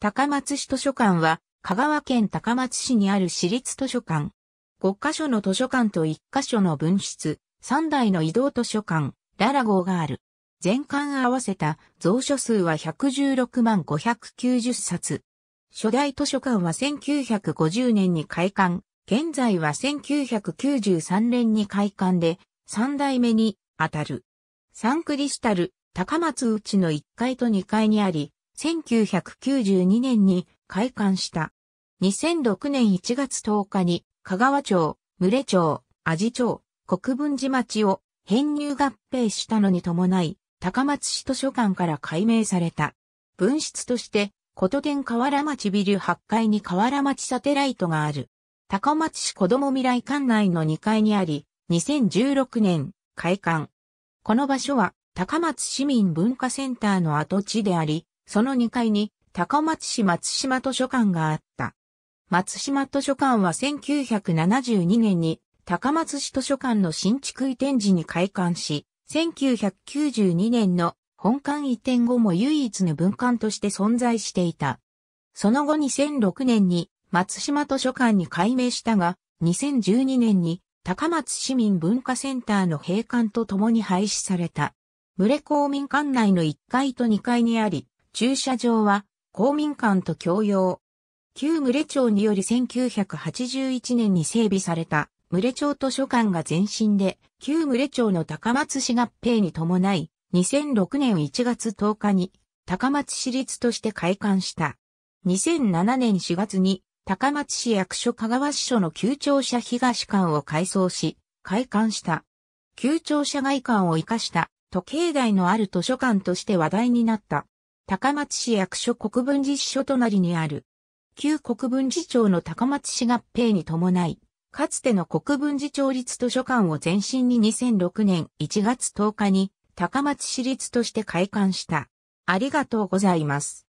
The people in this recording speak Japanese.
高松市図書館は、香川県高松市にある私立図書館。5カ所の図書館と1カ所の分室、3台の移動図書館、ララ号がある。全館合わせた蔵書数は116万590冊。初代図書館は1950年に開館、現在は1993年に開館で、3代目に当たる。サンクリスタル、高松内の1階と2階にあり、1992年に開館した。2006年1月10日に香川町、群れ町、阿治町、国分寺町を編入合併したのに伴い、高松市図書館から改名された。分室として、琴天河原町ビル8階に河原町サテライトがある。高松市子ども未来館内の2階にあり、2016年、開館。この場所は、高松市民文化センターの跡地であり、その2階に高松市松島図書館があった。松島図書館は1972年に高松市図書館の新築移転時に開館し、1992年の本館移転後も唯一の文館として存在していた。その後2006年に松島図書館に改名したが、2012年に高松市民文化センターの閉館とともに廃止された。群れ公民館内の1階と2階にあり、駐車場は公民館と共用。旧群れ町により1981年に整備された群れ町図書館が前身で、旧群れ町の高松市合併に伴い、2006年1月10日に高松市立として開館した。2007年4月に高松市役所香川支所の旧庁舎東館を改装し、開館した。旧庁舎外館を活かした時計台のある図書館として話題になった。高松市役所国分寺支所隣にある。旧国分寺町の高松市合併に伴い、かつての国分寺町立図書館を前身に2006年1月10日に高松市立として開館した。ありがとうございます。